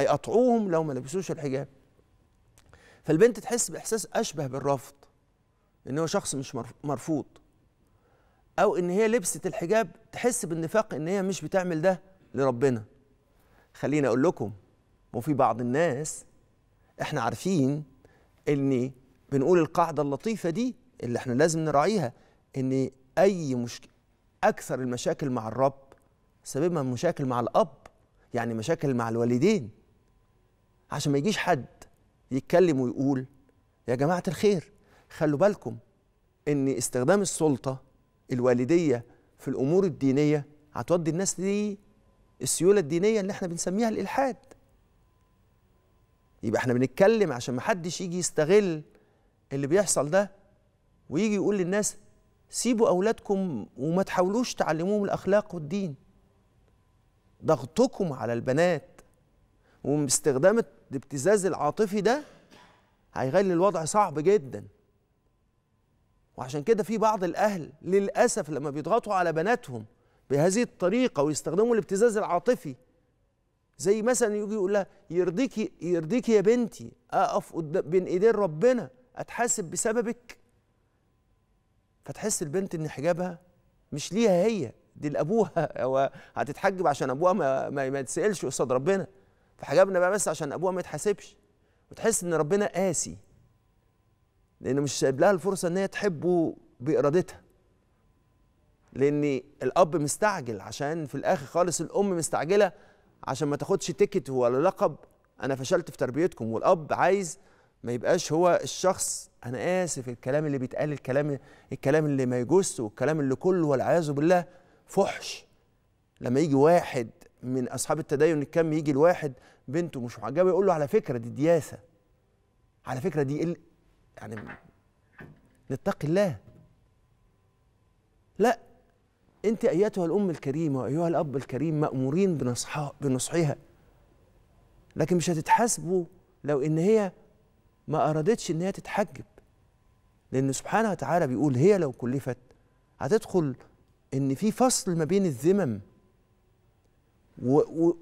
هيقطعوهم لو ما لبسوش الحجاب فالبنت تحس باحساس اشبه بالرفض ان هو شخص مش مرفوض او ان هي لبست الحجاب تحس بالنفاق ان هي مش بتعمل ده لربنا خليني اقول لكم وفي بعض الناس احنا عارفين ان بنقول القاعده اللطيفه دي اللي احنا لازم نراعيها ان اي مشكله اكثر المشاكل مع الرب سببها مشاكل مع الاب يعني مشاكل مع الوالدين عشان ما يجيش حد يتكلم ويقول يا جماعة الخير خلوا بالكم ان استخدام السلطة الوالدية في الامور الدينية هتودي الناس دي السيولة الدينية اللي احنا بنسميها الالحاد يبقى احنا بنتكلم عشان ما حدش يجي يستغل اللي بيحصل ده ويجي يقول للناس سيبوا اولادكم وما تحاولوش تعلموهم الاخلاق والدين ضغطكم على البنات واستخدام الابتزاز العاطفي ده هيخلي الوضع صعب جدا وعشان كده في بعض الاهل للاسف لما بيضغطوا على بناتهم بهذه الطريقه ويستخدموا الابتزاز العاطفي زي مثلا يجي يقول لها يرضيكي يرضيكي يا بنتي اقف بين ايدين ربنا اتحاسب بسببك فتحس البنت ان حجابها مش ليها هي دي لابوها هتتحجب عشان ابوها ما, ما, يتسالش قصاد ربنا فحجبنا بقى بس عشان ابوها ما يتحاسبش وتحس ان ربنا قاسي لانه مش سايب لها الفرصه ان هي تحبه بارادتها لان الاب مستعجل عشان في الاخر خالص الام مستعجله عشان ما تاخدش تيكت ولا لقب انا فشلت في تربيتكم والاب عايز ما يبقاش هو الشخص انا اسف الكلام اللي بيتقال الكلام الكلام اللي ما يجوز والكلام اللي كله والعياذ بالله فحش لما يجي واحد من اصحاب التدين الكم يجي الواحد بنته مش محجبه يقول له على فكره دي دياسه على فكره دي يعني نتقي الله لا انت ايتها الام الكريمه وايها الاب الكريم مامورين بنصحها بنصحها لكن مش هتتحاسبوا لو ان هي ما ارادتش ان هي تتحجب لان سبحانه وتعالى بيقول هي لو كلفت هتدخل ان في فصل ما بين الذمم و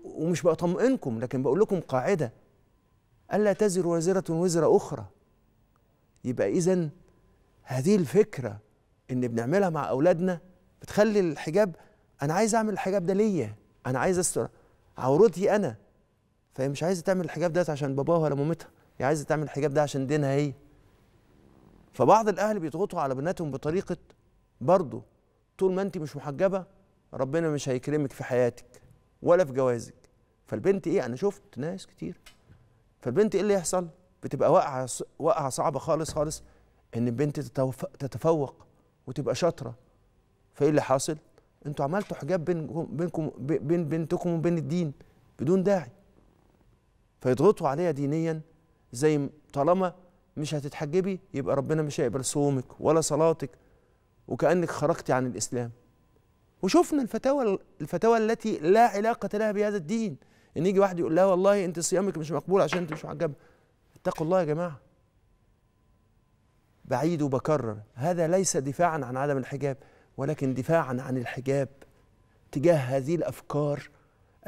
ومش بطمئنكم لكن بقول لكم قاعده الا تزر وازره وزر اخرى يبقى اذا هذه الفكره ان بنعملها مع اولادنا بتخلي الحجاب انا عايز اعمل الحجاب ده ليا انا عايز استر عورتي انا فهي مش عايزه تعمل الحجاب ده عشان باباها ولا مامتها هي عايزه تعمل الحجاب ده عشان دينها هي فبعض الاهل بيضغطوا على بناتهم بطريقه برضه طول ما انت مش محجبه ربنا مش هيكرمك في حياتك ولا في جوازك فالبنت ايه انا شفت ناس كتير فالبنت ايه اللي يحصل بتبقى واقعه واقعه صعبه خالص خالص ان البنت تتفوق وتبقى شاطره فايه اللي حاصل انتوا عملتوا حجاب بينكم بينكم بين بنتكم وبين الدين بدون داعي فيضغطوا عليها دينيا زي طالما مش هتتحجبي يبقى ربنا مش هيقبل صومك ولا صلاتك وكانك خرجتي عن الاسلام وشفنا الفتاوى الفتاوى التي لا علاقه لها بهذا الدين ان يجي واحد يقول لها والله انت صيامك مش مقبول عشان انت مش معجبه اتقوا الله يا جماعه بعيد وبكرر هذا ليس دفاعا عن عدم الحجاب ولكن دفاعا عن الحجاب تجاه هذه الافكار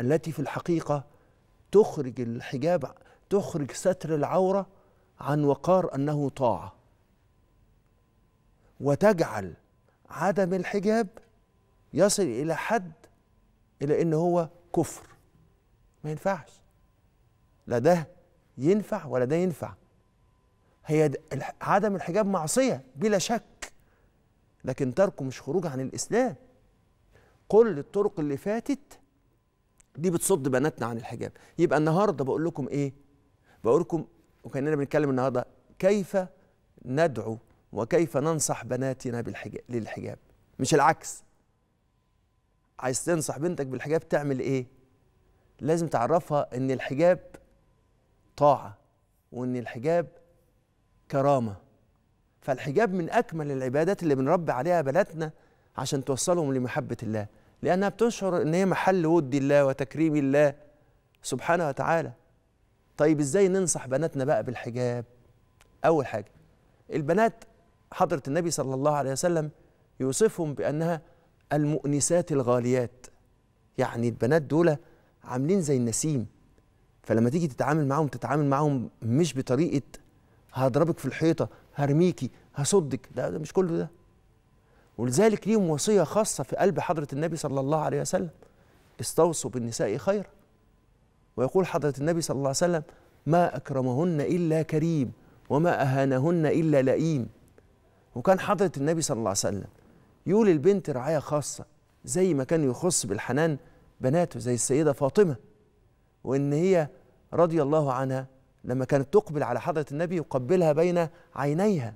التي في الحقيقه تخرج الحجاب تخرج ستر العوره عن وقار انه طاعه وتجعل عدم الحجاب يصل الى حد الى ان هو كفر ما ينفعش لا ده ينفع ولا ده ينفع هي عدم الحجاب معصيه بلا شك لكن تركه مش خروج عن الاسلام كل الطرق اللي فاتت دي بتصد بناتنا عن الحجاب يبقى النهارده بقول لكم ايه بقول لكم وكاننا بنتكلم النهارده كيف ندعو وكيف ننصح بناتنا بالحجاب للحجاب مش العكس عايز تنصح بنتك بالحجاب تعمل ايه لازم تعرفها ان الحجاب طاعه وان الحجاب كرامه فالحجاب من اكمل العبادات اللي بنربي عليها بناتنا عشان توصلهم لمحبه الله لانها بتشعر ان هي محل ود الله وتكريم الله سبحانه وتعالى طيب ازاي ننصح بناتنا بقى بالحجاب اول حاجه البنات حضره النبي صلى الله عليه وسلم يوصفهم بانها المؤنسات الغاليات يعني البنات دول عاملين زي النسيم فلما تيجي تتعامل معاهم تتعامل معاهم مش بطريقه هضربك في الحيطه هرميكي هصدك لا ده مش كله ده ولذلك ليهم وصيه خاصه في قلب حضره النبي صلى الله عليه وسلم استوصوا بالنساء خيرا ويقول حضره النبي صلى الله عليه وسلم ما اكرمهن الا كريم وما اهانهن الا لئيم وكان حضره النبي صلى الله عليه وسلم يولي البنت رعاية خاصة زي ما كان يخص بالحنان بناته زي السيدة فاطمة وإن هي رضي الله عنها لما كانت تقبل على حضرة النبي يقبلها بين عينيها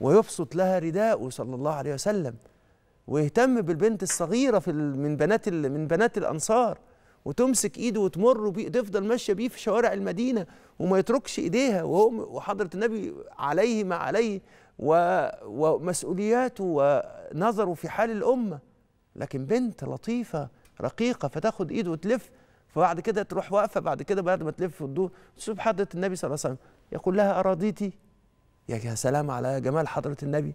ويبسط لها رداءه صلى الله عليه وسلم ويهتم بالبنت الصغيرة في من بنات من بنات الأنصار وتمسك ايده وتمر بيه تفضل ماشيه بيه في شوارع المدينه وما يتركش ايديها وهو وحضره النبي عليه ما عليه ومسؤولياته ونظره في حال الامه لكن بنت لطيفه رقيقه فتاخد ايده وتلف فبعد كده تروح واقفه بعد كده بعد ما تلف وتدور تشوف حضره النبي صلى الله عليه وسلم يقول لها اراضيتي يا سلام على جمال حضره النبي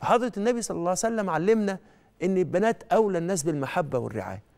فحضره النبي صلى الله عليه وسلم علمنا ان البنات اولى الناس بالمحبه والرعايه